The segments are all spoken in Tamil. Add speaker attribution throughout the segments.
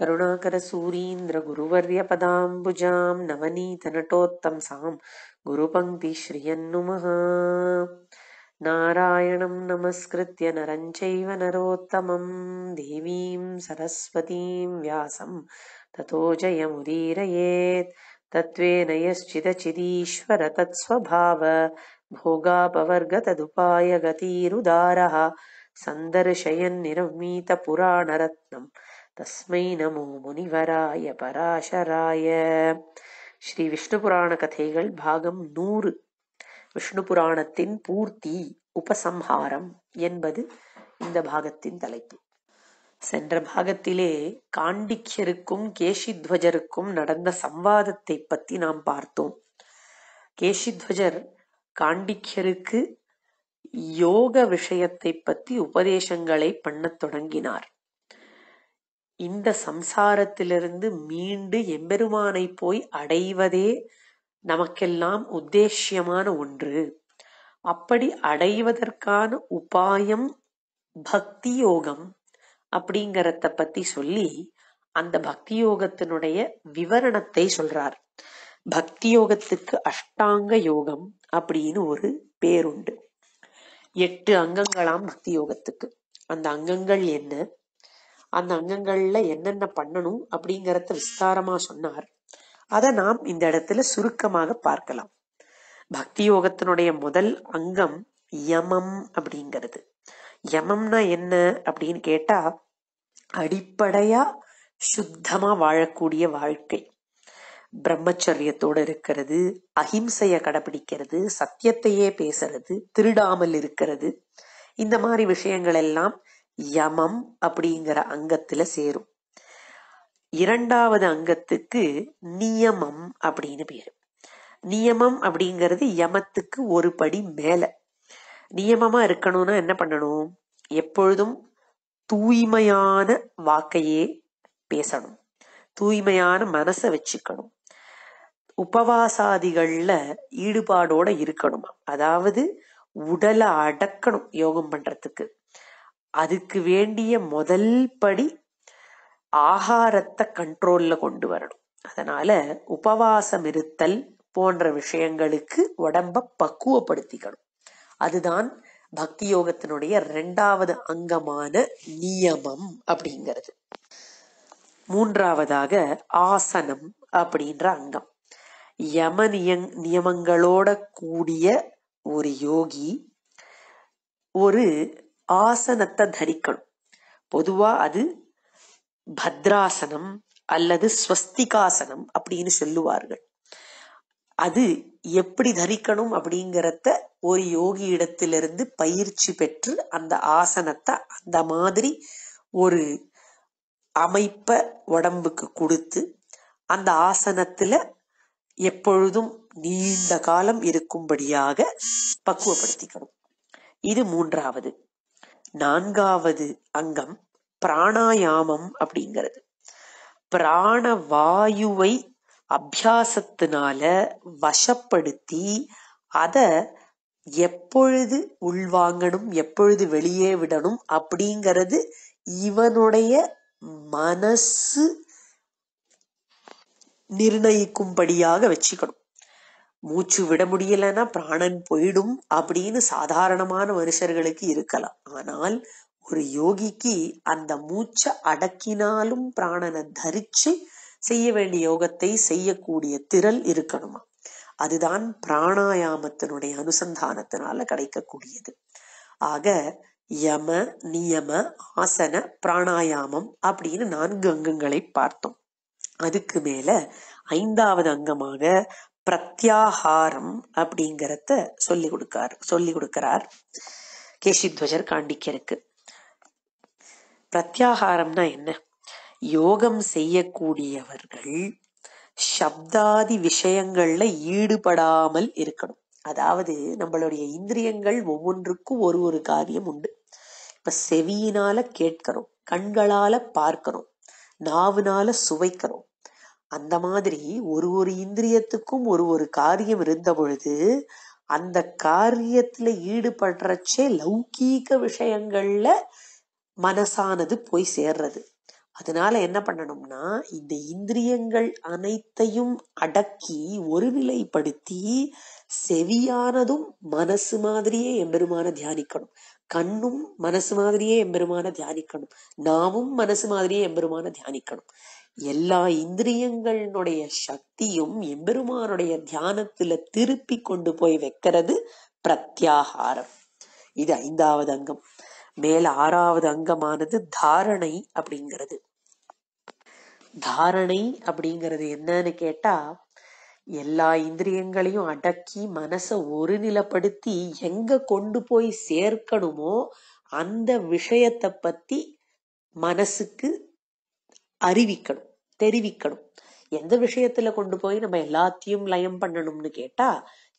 Speaker 1: करुणाकरसूरीन्द्रगुरुवर्यपदाम्बुजां नवनीतनटोत्तमसाम् गुरुपङ्क्ति श्रियन् नुमः नमस्कृत्य नरं चैव नरोत्तमं देवीं सरस्वतीं व्यासं ततो जयमुदीरयेत् तत्त्वेन यश्चिदचिदीश्वर तत्स्वभाव भोगापवर्गतदुपायगतिरुदारः सन्दर्शयन्निर्वीत தஸ்மை நமோ முனிவராய பராசராய ஸ்ரீ விஷ்ணு புராண கதைகள் பாகம் நூறு விஷ்ணு புராணத்தின் பூர்த்தி உபசம்ஹாரம் என்பது இந்த பாகத்தின் தலைப்பு சென்ற பாகத்திலே காண்டிக்யருக்கும் கேஷித்வஜருக்கும் நடந்த சம்வாதத்தை பத்தி நாம் பார்த்தோம் கேஷித்வஜர் காண்டிக்யருக்கு யோக விஷயத்தை பத்தி உபதேசங்களை பண்ணத் தொடங்கினார் இந்த சம்சாரத்திலிருந்து மீண்டு எம்பெருமானை போய் அடைவதே நமக்கெல்லாம் உத்தேசியமான ஒன்று அப்படி அடைவதற்கான உபாயம் பக்தி யோகம் அப்படிங்கறத பத்தி சொல்லி அந்த பக்தி யோகத்தினுடைய விவரணத்தை சொல்றார் பக்தி யோகத்துக்கு அஷ்டாங்க யோகம் அப்படின்னு ஒரு பேருண்டு எட்டு அங்கங்களாம் பக்தி யோகத்துக்கு அந்த அங்கங்கள் என்ன அந்த அங்கங்கள்ல என்னென்ன பண்ணணும் அப்படிங்கறத விஸ்தாரமா சொன்னார் அதை நாம் இந்த இடத்துல சுருக்கமாக பார்க்கலாம் பக்தி யோகத்தினுடைய முதல் அங்கம் யமம் அப்படிங்கிறது யமம்னா என்ன அப்படின்னு கேட்டா அடிப்படையா சுத்தமா வாழக்கூடிய வாழ்க்கை பிரம்மச்சரியத்தோட இருக்கிறது அஹிம்சைய கடைபிடிக்கிறது சத்தியத்தையே பேசுறது திருடாமல் இருக்கிறது இந்த மாதிரி விஷயங்கள் எல்லாம் யமம் அப்படிங்கிற அங்கத்துல சேரும் இரண்டாவது அங்கத்துக்கு நியமம் அப்படின்னு பேரு நியமம் அப்படிங்கிறது யமத்துக்கு ஒரு படி மேல நியமமா இருக்கணும்னா என்ன பண்ணணும் எப்பொழுதும் தூய்மையான வாக்கையே பேசணும் தூய்மையான மனசை வச்சுக்கணும் உபவாசாதிகள்ல ஈடுபாடோட இருக்கணுமா அதாவது உடலை அடக்கணும் யோகம் பண்றதுக்கு அதுக்கு வேண்டிய முதல் படி ஆகாரத்தை கண்ட்ரோலில் கொண்டு வரணும் அதனால் உபவாசம் இருத்தல் போன்ற விஷயங்களுக்கு உடம்ப பக்குவப்படுத்திக்கணும் அதுதான் பக்தி யோகத்தினுடைய ரெண்டாவது அங்கமான நியமம் அப்படிங்கிறது மூன்றாவதாக ஆசனம் அப்படின்ற அங்கம் யம நியங் நியமங்களோட கூடிய ஒரு யோகி ஒரு ஆசனத்தை தரிக்கணும் பொதுவா அது பத்ராசனம் அல்லது ஸ்வஸ்திகாசனம் அப்படின்னு சொல்லுவார்கள் அது எப்படி தரிக்கணும் அப்படிங்கிறத ஒரு யோகி இடத்திலிருந்து பயிற்சி பெற்று அந்த ஆசனத்தை அந்த மாதிரி ஒரு அமைப்பை உடம்புக்கு கொடுத்து அந்த ஆசனத்துல எப்பொழுதும் நீண்ட காலம் இருக்கும்படியாக பக்குவப்படுத்திக்கணும் இது மூன்றாவது நான்காவது அங்கம் பிராணாயாமம் அப்படிங்கிறது பிராண வாயுவை அபியாசத்தினால வசப்படுத்தி அத எப்பொழுது உள்வாங்கணும் எப்பொழுது வெளியே விடணும் அப்படிங்கிறது இவனுடைய மனசு நிர்ணயிக்கும்படியாக வச்சுக்கணும் மூச்சு விட முடியலன்னா பிராணன் போயிடும் அப்படின்னு சாதாரணமான மனுஷர்களுக்கு இருக்கலாம் ஆனால் ஒரு யோகிக்கு அந்த மூச்சை அடக்கினாலும் பிராணனை தரிச்சு செய்ய வேண்டிய யோகத்தை செய்யக்கூடிய திறல் இருக்கணுமா அதுதான் பிராணாயாமத்தினுடைய அனுசந்தானத்தினால கிடைக்கக்கூடியது ஆக யம நியம ஆசன பிராணாயாமம் அப்படின்னு நான்கு அங்கங்களை பார்த்தோம் அதுக்கு மேல ஐந்தாவது அங்கமாக பிரத்யாகாரம் அப்படிங்கிறத சொல்லி கொடுக்கார் சொல்லி கொடுக்கிறார் கேசித்வஜர் காண்டிக்கருக்கு பிரத்யாகாரம்னா என்ன யோகம் செய்யக்கூடியவர்கள் சப்தாதி விஷயங்கள்ல ஈடுபடாமல் இருக்கணும் அதாவது நம்மளுடைய இந்திரியங்கள் ஒவ்வொன்றுக்கும் ஒரு ஒரு காரியம் உண்டு இப்ப செவியினால கேட்கிறோம் கண்களால பார்க்கிறோம் நாவுனால சுவைக்கிறோம் அந்த மாதிரி ஒரு ஒரு இந்திரியத்துக்கும் ஒரு ஒரு காரியம் இருந்த பொழுது அந்த காரியத்துல ஈடுபடுறச்சே லௌகீக விஷயங்கள்ல மனசானது போய் சேர்றது அதனால என்ன பண்ணணும்னா இந்த இந்திரியங்கள் அனைத்தையும் அடக்கி ஒரு நிலைப்படுத்தி செவியானதும் மனசு மாதிரியே எம்பெருமான தியானிக்கணும் கண்ணும் மனசு மாதிரியே எம்பெருமான தியானிக்கணும் நாமும் மனசு மாதிரியே எம்பெருமான தியானிக்கணும் எல்லா இந்திரியங்களினுடைய சக்தியும் எம்பெருமானுடைய தியானத்துல திருப்பி கொண்டு போய் வைக்கிறது பிரத்யாகாரம். இது ஐந்தாவது அங்கம். மேல ஆறாவது அங்கமானது தாரணை அப்படிங்கிறது தாரணை அப்படிங்கிறது என்னன்னு கேட்டா எல்லா இந்திரியங்களையும் அடக்கி மனசை ஒருநிலைப்படுத்தி எங்க கொண்டு போய் சேர்க்கணுமோ அந்த விஷயத்தை பத்தி மனசுக்கு அறிவிக்கணும் தெரிவிக்கணும் எந்த விஷயத்துல கொண்டு போய் நம்ம எல்லாத்தையும் லயம் பண்ணணும்னு கேட்டா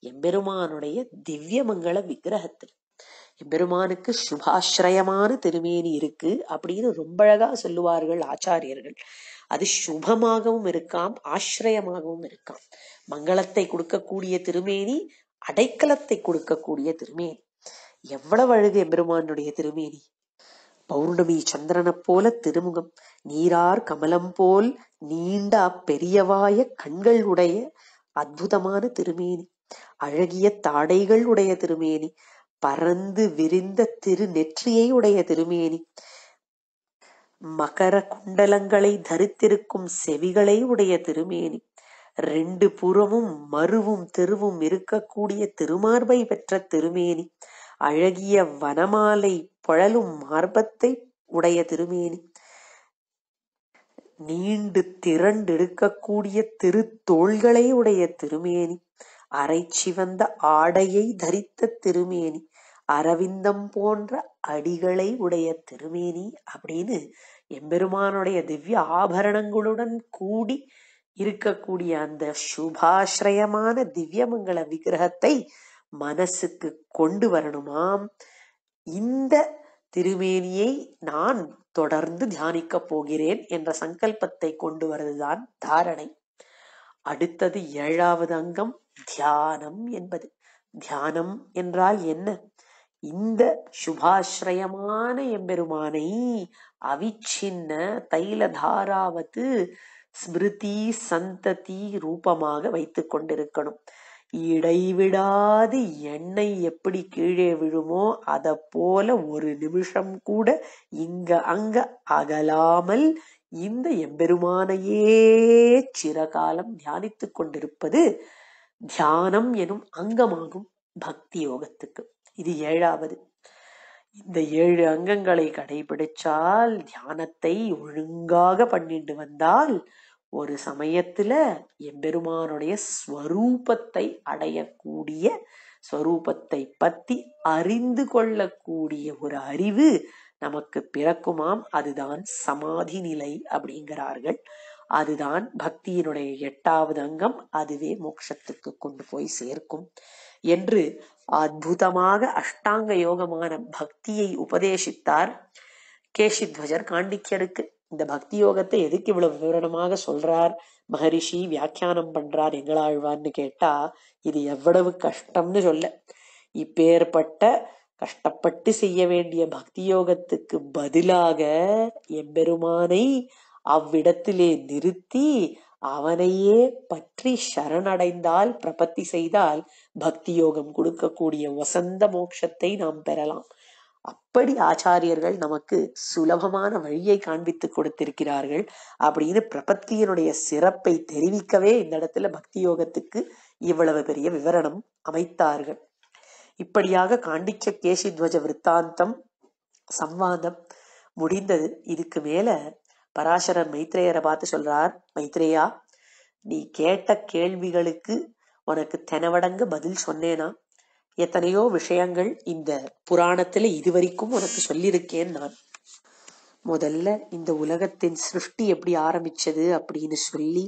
Speaker 1: எம்பெருமானுடைய திவ்யமங்கள விக்கிரகத்தில் எம்பெருமானுக்கு சுபாஷ்ரயமான திருமேனி இருக்கு அப்படின்னு ரொம்ப அழகா சொல்லுவார்கள் ஆச்சாரியர்கள் அது சுபமாகவும் இருக்காம் ஆசிரியமாகவும் இருக்காம் மங்களத்தை கொடுக்கக்கூடிய திருமேனி அடைக்கலத்தை கொடுக்கக்கூடிய திருமேனி எவ்வளவு அழகு எம்பெருமானுடைய திருமேனி பௌர்ணமி சந்திரனை போல திருமுகம் நீரார் கமலம்போல் நீண்ட அப்பெரியவாய கண்கள் உடைய அற்புதமான திருமேனி அழகிய தாடைகள் உடைய திருமேனி பறந்து விரிந்த திரு நெற்றியை உடைய திருமேனி மகர குண்டலங்களை தரித்திருக்கும் செவிகளை உடைய திருமேனி ரெண்டு புறமும் மருவும் தெருவும் இருக்கக்கூடிய திருமார்பை பெற்ற திருமேனி அழகிய வனமாலை புழலும் மார்பத்தை உடைய திருமேனி நீண்டு திரண்டெடுக்கக்கூடிய திருத்தோள்களை உடைய திருமேனி அரைச்சிவந்த ஆடையை தரித்த திருமேனி அரவிந்தம் போன்ற அடிகளை உடைய திருமேனி அப்படின்னு எம்பெருமானுடைய திவ்ய ஆபரணங்களுடன் கூடி இருக்கக்கூடிய அந்த சுபாசிரயமான திவ்யமங்கல விக்கிரகத்தை மனசுக்கு கொண்டு வரணுமாம் இந்த திருமேனியை நான் தொடர்ந்து தியானிக்கப் போகிறேன் என்ற சங்கல்பத்தை கொண்டு வருவதுதான் தாரணை அடுத்தது ஏழாவது அங்கம் தியானம் என்பது தியானம் என்றால் என்ன இந்த சுபாஸ்ரயமான எம்பெருமானை அவிச்சின்ன தைலதாராவது ஸ்மிருதி சந்ததி ரூபமாக வைத்து கொண்டிருக்கணும் இடைவிடாது எண்ணெய் எப்படி கீழே விழுமோ போல ஒரு நிமிஷம் கூட இங்க அங்க அகலாமல் இந்த எம்பெருமானையே சிறகாலம் தியானித்துக் கொண்டிருப்பது தியானம் எனும் அங்கமாகும் பக்தி யோகத்துக்கு இது ஏழாவது இந்த ஏழு அங்கங்களை கடைபிடிச்சால் தியானத்தை ஒழுங்காக பண்ணிட்டு வந்தால் ஒரு சமயத்துல எம்பெருமானுடைய ஸ்வரூபத்தை அடையக்கூடிய ஸ்வரூபத்தை பத்தி அறிந்து கொள்ளக்கூடிய ஒரு அறிவு நமக்கு பிறக்குமாம் அதுதான் சமாதி நிலை அப்படிங்கிறார்கள் அதுதான் பக்தியினுடைய எட்டாவது அங்கம் அதுவே மோட்சத்துக்கு கொண்டு போய் சேர்க்கும் என்று அற்புதமாக அஷ்டாங்க யோகமான பக்தியை உபதேசித்தார் கேஷித்வஜர் காண்டிக்கியருக்கு இந்த பக்தி யோகத்தை எதுக்கு இவ்வளவு விவரணமாக சொல்றார் மகரிஷி வியாக்கியானம் பண்றார் எங்களாழ்வான்னு கேட்டா இது எவ்வளவு கஷ்டம்னு சொல்ல இப்பேற்பட்ட கஷ்டப்பட்டு செய்ய வேண்டிய பக்தி யோகத்துக்கு பதிலாக எம்பெருமானை அவ்விடத்திலே நிறுத்தி அவனையே பற்றி சரணடைந்தால் பிரபத்தி செய்தால் பக்தி யோகம் கொடுக்கக்கூடிய வசந்த மோட்சத்தை நாம் பெறலாம் அப்படி ஆச்சாரியர்கள் நமக்கு சுலபமான வழியை காண்பித்து கொடுத்திருக்கிறார்கள் அப்படின்னு பிரபத்தியனுடைய சிறப்பை தெரிவிக்கவே இந்த இடத்துல பக்தி யோகத்துக்கு இவ்வளவு பெரிய விவரணம் அமைத்தார்கள் இப்படியாக காண்டிக்க துவஜ விற்த்தாந்தம் சம்வாதம் முடிந்தது இதுக்கு மேல பராசரர் மைத்ரேயரை பார்த்து சொல்றார் மைத்ரேயா நீ கேட்ட கேள்விகளுக்கு உனக்கு தெனவடங்கு பதில் சொன்னேனா எத்தனையோ விஷயங்கள் இந்த புராணத்தில் இதுவரைக்கும் உனக்கு சொல்லியிருக்கேன் நான் முதல்ல இந்த உலகத்தின் சிருஷ்டி எப்படி ஆரம்பிச்சது அப்படின்னு சொல்லி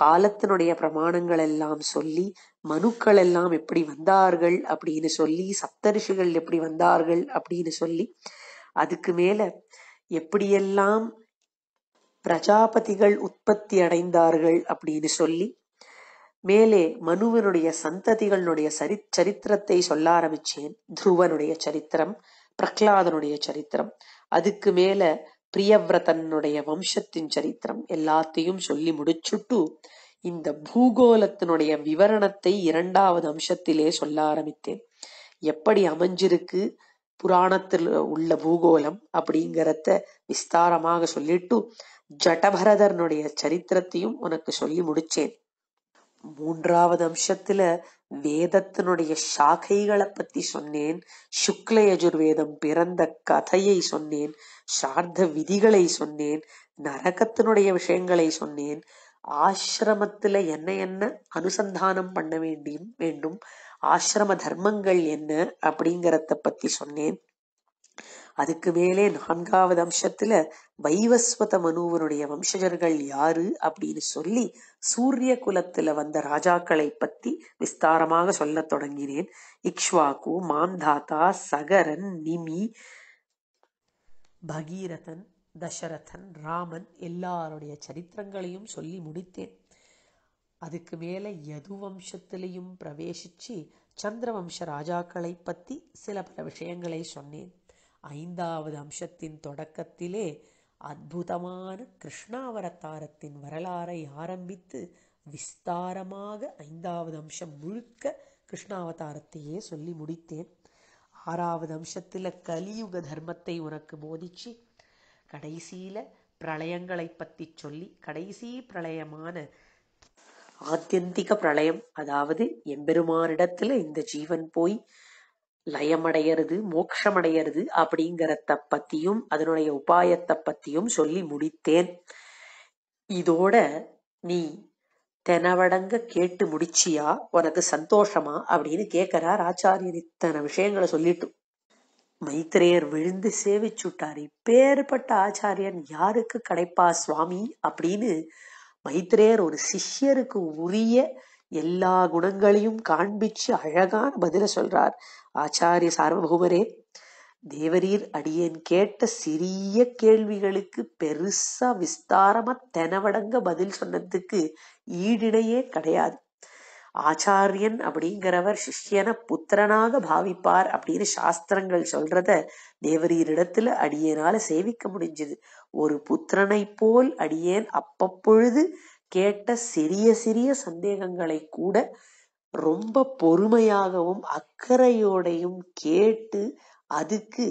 Speaker 1: காலத்தினுடைய பிரமாணங்கள் எல்லாம் சொல்லி மனுக்கள் எல்லாம் எப்படி வந்தார்கள் அப்படின்னு சொல்லி சப்தரிஷிகள் எப்படி வந்தார்கள் அப்படின்னு சொல்லி அதுக்கு மேல எப்படியெல்லாம் பிரஜாபதிகள் உற்பத்தி அடைந்தார்கள் அப்படின்னு சொல்லி மேலே மனுவனுடைய சந்ததிகளுடைய சரி சரித்திரத்தை சொல்ல ஆரம்பிச்சேன் துருவனுடைய சரித்திரம் பிரகலாதனுடைய சரித்திரம் அதுக்கு மேல பிரியவிரதனுடைய வம்சத்தின் சரித்திரம் எல்லாத்தையும் சொல்லி முடிச்சுட்டு இந்த பூகோளத்தினுடைய விவரணத்தை இரண்டாவது அம்சத்திலே சொல்ல ஆரம்பித்தேன் எப்படி அமைஞ்சிருக்கு புராணத்தில் உள்ள பூகோளம் அப்படிங்கிறத விஸ்தாரமாக சொல்லிட்டு ஜடபரதனுடைய சரித்திரத்தையும் உனக்கு சொல்லி முடிச்சேன் மூன்றாவது அம்சத்துல வேதத்தினுடைய சாகைகளை பத்தி சொன்னேன் சுக்ல யஜுர்வேதம் பிறந்த கதையை சொன்னேன் சார்த்த விதிகளை சொன்னேன் நரகத்தினுடைய விஷயங்களை சொன்னேன் ஆசிரமத்துல என்ன என்ன அனுசந்தானம் பண்ண வேண்டியும் வேண்டும் ஆசிரம தர்மங்கள் என்ன அப்படிங்கறத பத்தி சொன்னேன் அதுக்கு மேலே நான்காவது அம்சத்துல வைவஸ்வத மனுவனுடைய வம்சஜர்கள் யாரு அப்படின்னு சொல்லி சூரிய குலத்துல வந்த ராஜாக்களை பத்தி விஸ்தாரமாக சொல்ல தொடங்கினேன் இக்ஷ்வாக்கு மாந்தாத்தா சகரன் நிமி பகீரதன் தசரதன் ராமன் எல்லாருடைய சரித்திரங்களையும் சொல்லி முடித்தேன் அதுக்கு மேலே யது வம்சத்திலையும் பிரவேசிச்சு சந்திரவம்ச ராஜாக்களை பற்றி சில பல விஷயங்களை சொன்னேன் ஐந்தாவது அம்சத்தின் தொடக்கத்திலே அற்புதமான கிருஷ்ணாவரத்தாரத்தின் வரலாறை ஆரம்பித்து விஸ்தாரமாக ஐந்தாவது அம்சம் முழுக்க கிருஷ்ணாவதாரத்தையே சொல்லி முடித்தேன் ஆறாவது அம்சத்தில் கலியுக தர்மத்தை உனக்கு போதிச்சு கடைசியில் பிரளயங்களை பற்றி சொல்லி கடைசி பிரளயமான ஆத்தியந்திக பிரளயம் அதாவது எம்பெருமானிடத்தில் இந்த ஜீவன் போய் லயமடையிறது மோட்சமடையிறது அப்படிங்கிறத பத்தியும் அதனுடைய உபாயத்தை பத்தியும் சொல்லி முடித்தேன் இதோட நீ தெனவடங்க கேட்டு முடிச்சியா உனக்கு சந்தோஷமா அப்படின்னு கேட்கிறார் ஆச்சாரியர் இத்தனை விஷயங்களை சொல்லிட்டு மைத்திரேயர் விழுந்து சேவிச்சுட்டார் இப்பேற்பட்ட ஆச்சாரியன் யாருக்கு கிடைப்பா சுவாமி அப்படின்னு மைத்திரேயர் ஒரு சிஷ்யருக்கு உரிய எல்லா குணங்களையும் காண்பிச்சு அழகான பதில சொல்றார் ஆச்சாரிய சார்வபகுமரே தேவரீர் அடியேன் கேட்ட சிறிய கேள்விகளுக்கு பெருசா விஸ்தாரமா தெனவடங்க பதில் சொன்னதுக்கு ஈடிணையே கிடையாது ஆச்சாரியன் அப்படிங்கிறவர் சிஷ்யனை புத்திரனாக பாவிப்பார் அப்படின்னு சாஸ்திரங்கள் சொல்றத தேவரீரிடத்துல அடியேனால சேவிக்க முடிஞ்சது ஒரு புத்திரனை போல் அடியேன் அப்பப்பொழுது கேட்ட சிறிய சிறிய சந்தேகங்களை கூட ரொம்ப பொறுமையாகவும் அக்கறையோடையும் கேட்டு அதுக்கு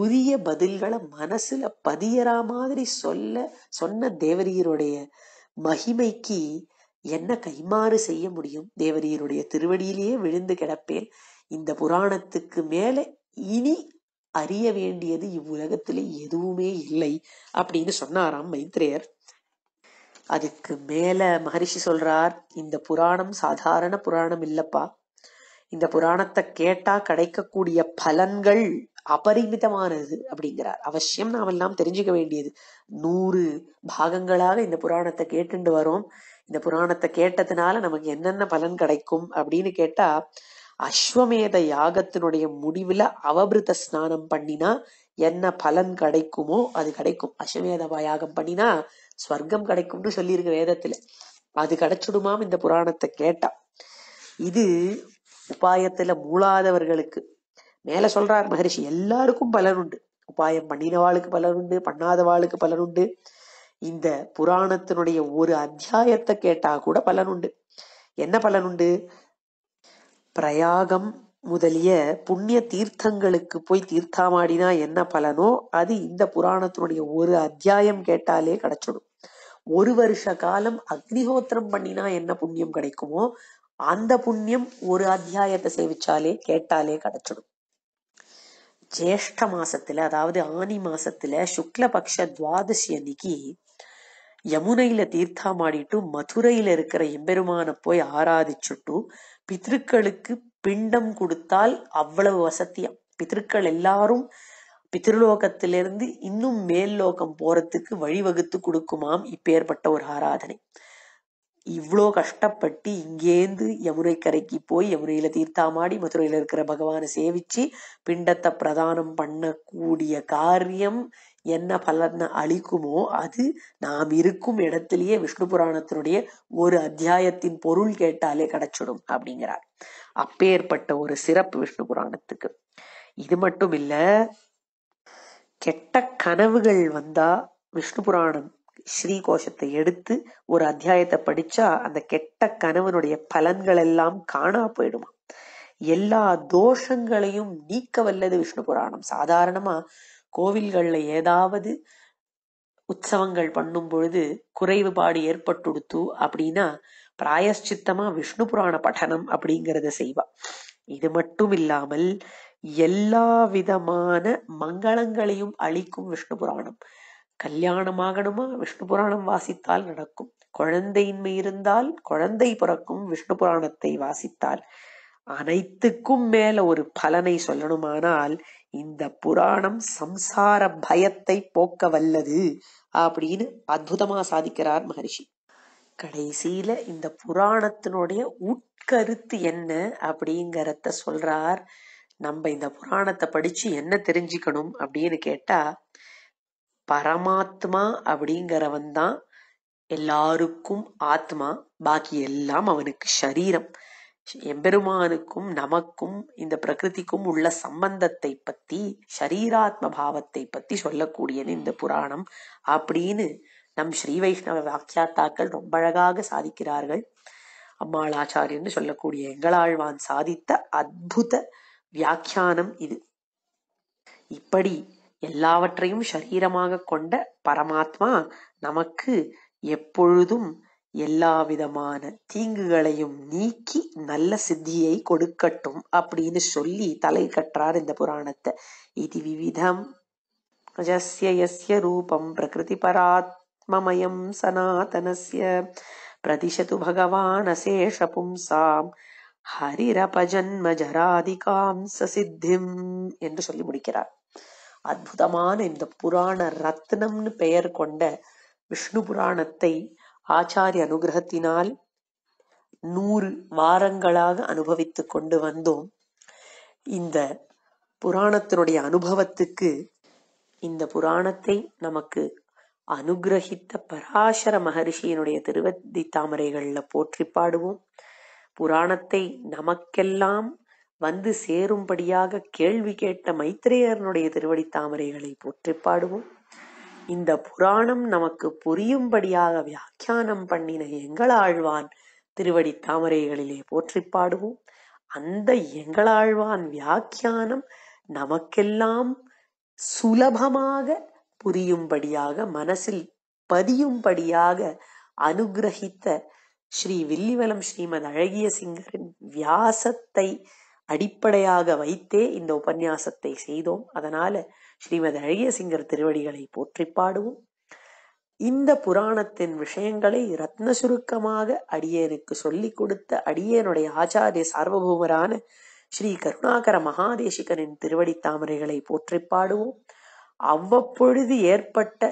Speaker 1: உரிய பதில்களை மனசுல பதியறா மாதிரி சொல்ல சொன்ன தேவரியருடைய மகிமைக்கு என்ன கைமாறு செய்ய முடியும் தேவரியருடைய திருவடியிலேயே விழுந்து கிடப்பேன் இந்த புராணத்துக்கு மேல இனி அறிய வேண்டியது இவ்வுலகத்திலே எதுவுமே இல்லை அப்படின்னு சொன்னாராம் மைத்ரேயர் அதுக்கு மேல மகரிஷி சொல்றார் இந்த புராணம் சாதாரண புராணம் இல்லப்பா இந்த புராணத்தை கேட்டா கிடைக்கக்கூடிய பலன்கள் அபரிமிதமானது அப்படிங்கிறார் அவசியம் நாம் எல்லாம் தெரிஞ்சுக்க வேண்டியது நூறு பாகங்களாக இந்த புராணத்தை கேட்டுண்டு வரோம் இந்த புராணத்தை கேட்டதுனால நமக்கு என்னென்ன பலன் கிடைக்கும் அப்படின்னு கேட்டா அஸ்வமேத யாகத்தினுடைய முடிவுல அவபிருத ஸ்நானம் பண்ணினா என்ன பலன் கிடைக்குமோ அது கிடைக்கும் அஸ்வமேத யாகம் பண்ணினா ஸ்வர்க்கம் கிடைக்கும்னு சொல்லியிருக்கு வேதத்துல அது கிடைச்சிடுமாம் இந்த புராணத்தை கேட்டா இது உபாயத்துல மூளாதவர்களுக்கு மேல சொல்றார் மகரிஷி எல்லாருக்கும் பலனுண்டு உபாயம் பண்ணினவாளுக்கு உண்டு பண்ணாதவாளுக்கு உண்டு இந்த புராணத்தினுடைய ஒரு அத்தியாயத்தை கேட்டா கூட பலனுண்டு என்ன பலனுண்டு பிரயாகம் முதலிய புண்ணிய தீர்த்தங்களுக்கு போய் தீர்த்தமாடினா என்ன பலனோ அது இந்த புராணத்தினுடைய ஒரு அத்தியாயம் கேட்டாலே கிடைச்சிடும் ஒரு வருஷ காலம் அக்னிஹோத்திரம் பண்ணினா என்ன புண்ணியம் கிடைக்குமோ அந்த புண்ணியம் ஒரு அத்தியாயத்தை சேவிச்சாலே கேட்டாலே கிடைச்சிடும் ஜேஷ்ட மாசத்துல அதாவது ஆனி மாசத்துல சுக்லபக்ஷ துவாதசி அன்னைக்கு யமுனையில தீர்த்தமாடிட்டு மதுரையில இருக்கிற எம்பெருமான போய் ஆராதிச்சுட்டு பித்ருக்களுக்கு பிண்டம் கொடுத்தால் அவ்வளவு வசத்தியம் பித்திருக்கள் எல்லாரும் பித்ருலோகத்திலிருந்து இன்னும் மேல் லோகம் போறதுக்கு வழிவகுத்து கொடுக்குமாம் இப்பேற்பட்ட ஒரு ஆராதனை இவ்வளோ கஷ்டப்பட்டு இங்கேந்து யமுனை கரைக்கு போய் யமுனையில தீர்த்தாமாடி மதுரையில இருக்கிற பகவானை சேவிச்சு பிண்டத்தை பிரதானம் பண்ணக்கூடிய காரியம் என்ன பலனை அளிக்குமோ அது நாம் இருக்கும் இடத்திலேயே விஷ்ணு புராணத்தினுடைய ஒரு அத்தியாயத்தின் பொருள் கேட்டாலே கிடைச்சிடும் அப்படிங்கிறார் அப்பேற்பட்ட ஒரு சிறப்பு விஷ்ணு புராணத்துக்கு இது மட்டும் இல்ல கெட்ட கனவுகள் வந்தா விஷ்ணு புராணம் ஸ்ரீ கோஷத்தை எடுத்து ஒரு அத்தியாயத்தை படிச்சா அந்த கெட்ட கனவனுடைய பலன்கள் எல்லாம் காணா போயிடுமா எல்லா தோஷங்களையும் நீக்க வல்லது விஷ்ணு புராணம் சாதாரணமா கோவில்களில் ஏதாவது உற்சவங்கள் பண்ணும் பொழுது குறைவுபாடு ஏற்பட்டுடுத்து அப்படின்னா பிராயஷ்சித்தமா விஷ்ணு புராண படனம் அப்படிங்கறத செய்வா இது மட்டும் இல்லாமல் எல்லா விதமான மங்களங்களையும் அளிக்கும் விஷ்ணு புராணம் கல்யாணம் ஆகணுமா விஷ்ணு புராணம் வாசித்தால் நடக்கும் குழந்தையின்மை இருந்தால் குழந்தை பிறக்கும் விஷ்ணு புராணத்தை வாசித்தால் அனைத்துக்கும் மேல ஒரு பலனை சொல்லணுமானால் இந்த புராணம் சம்சார பயத்தை போக்க வல்லது அப்படின்னு அற்புதமா சாதிக்கிறார் மகரிஷி கடைசியில இந்த புராணத்தினுடைய உட்கருத்து என்ன அப்படிங்கறத சொல்றார் நம்ம இந்த புராணத்தை படிச்சு என்ன தெரிஞ்சுக்கணும் அப்படின்னு கேட்டா பரமாத்மா அப்படிங்கிறவன் தான் எல்லாருக்கும் ஆத்மா பாக்கி எல்லாம் அவனுக்கு சரீரம் எம்பெருமானுக்கும் நமக்கும் இந்த பிரகிருதிக்கும் உள்ள சம்பந்தத்தை பத்தி ஷரீராத்ம பாவத்தை பத்தி சொல்லக்கூடியது இந்த புராணம் அப்படின்னு நம் ஸ்ரீ வைஷ்ணவ வாக்கியாத்தாக்கள் ரொம்ப அழகாக சாதிக்கிறார்கள் அம்மாள் ஆச்சாரியன்னு சொல்லக்கூடிய எங்களாழ்வான் சாதித்த அத்புத வியாக்கியானம் இது இப்படி எல்லாவற்றையும் சரீரமாக கொண்ட பரமாத்மா நமக்கு எப்பொழுதும் எல்லாவிதமான தீங்குகளையும் நீக்கி நல்ல சித்தியை கொடுக்கட்டும் அப்படின்னு சொல்லி தலை கற்றார் இந்த புராணத்தை இது விவிதம் ரஜஸ்ய யஸ்ய ரூபம் பிரகிருதி பராத்மமயம் சனாதனஸ்ய பிரதிஷது பகவான் அசேஷ பும்சாம் ஹரிரபஜன்ம ஜராதிகாம் சசித்திம் என்று சொல்லி முடிக்கிறார் அற்புதமான இந்த புராண ரத்னம்னு பெயர் கொண்ட விஷ்ணு புராணத்தை ஆச்சாரிய அனுகிரகத்தினால் நூறு வாரங்களாக அனுபவித்து கொண்டு வந்தோம் இந்த புராணத்தினுடைய அனுபவத்துக்கு இந்த புராணத்தை நமக்கு அனுகிரகித்த பராசர மகரிஷியினுடைய திருவத்தி தாமரைகளில் போற்றி பாடுவோம் புராணத்தை நமக்கெல்லாம் வந்து சேரும்படியாக கேள்வி கேட்ட மைத்திரேயனுடைய திருவடி தாமரைகளை போற்றி பாடுவோம் இந்த புராணம் நமக்கு புரியும்படியாக வியாக்கியானம் பண்ணின எங்களாழ்வான் திருவடி தாமரைகளிலே போற்றிப் பாடுவோம் அந்த எங்களாழ்வான் வியாக்கியானம் நமக்கெல்லாம் சுலபமாக புரியும்படியாக மனசில் பதியும்படியாக அனுகிரகித்த ஸ்ரீ வில்லிவலம் ஸ்ரீமத் அழகிய சிங்கரின் வியாசத்தை அடிப்படையாக வைத்தே இந்த உபன்யாசத்தை செய்தோம் அதனால ஸ்ரீமதி அழகிய சிங்கர் திருவடிகளை போற்றி பாடுவோம் இந்த புராணத்தின் விஷயங்களை ரத்ன சுருக்கமாக அடியேனுக்கு சொல்லிக் கொடுத்த அடியேனுடைய ஆச்சாரிய சார்வபூமரான ஸ்ரீ கருணாகர மகாதேசிகனின் திருவடி தாமரைகளை போற்றி பாடுவோம் அவ்வப்பொழுது ஏற்பட்ட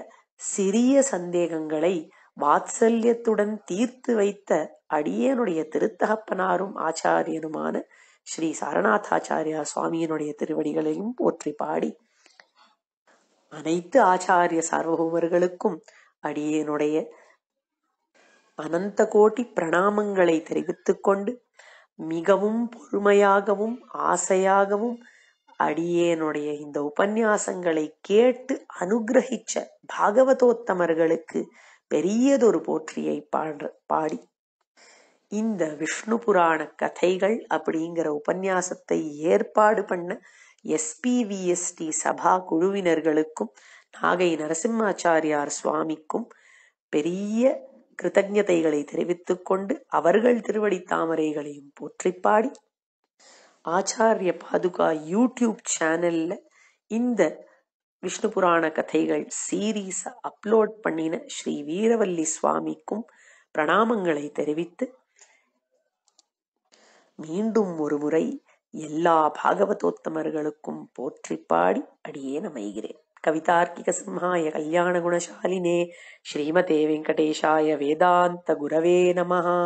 Speaker 1: சிறிய சந்தேகங்களை வாத்சல்யத்துடன் தீர்த்து வைத்த அடியேனுடைய திருத்தகப்பனாரும் ஆச்சாரியனுமான ஸ்ரீ சாரநாதாச்சாரியா சுவாமியினுடைய திருவடிகளையும் போற்றி பாடி அனைத்து ஆச்சாரிய சார்வபௌமர்களுக்கும் அடியேனுடைய அனந்த கோட்டி பிரணாமங்களை தெரிவித்துக் கொண்டு மிகவும் பொறுமையாகவும் ஆசையாகவும் அடியேனுடைய இந்த உபன்யாசங்களை கேட்டு அனுகிரகிச்ச பாகவதோத்தமர்களுக்கு பெரியதொரு போற்றியை பாடுற பாடி இந்த விஷ்ணு புராண கதைகள் அப்படிங்கிற உபன்யாசத்தை ஏற்பாடு பண்ண எஸ்பிவிஎஸ்டி சபா குழுவினர்களுக்கும் நாகை நரசிம்மாச்சாரியார் சுவாமிக்கும் பெரிய கிருத்தஜதைகளை தெரிவித்துக் கொண்டு அவர்கள் திருவடி தாமரைகளையும் போற்றிப்பாடி ஆச்சாரிய பாதுகா யூடியூப் சேனல்ல இந்த விஷ்ணு புராண கதைகள் சீரீஸ் அப்லோட் பண்ணின ஸ்ரீ வீரவல்லி சுவாமிக்கும் பிரணாமங்களை தெரிவித்து மீண்டும் ஒரு முறை எல்லா பாகவதோத்தமர்களுக்கும் போற்றி பாடி அடியே நமைகிறேன் கவிதார்க்கிக சிம்ஹாய கல்யாண குணசாலினே ஸ்ரீமதே வெங்கடேஷாய வேதாந்த குரவே நமஹா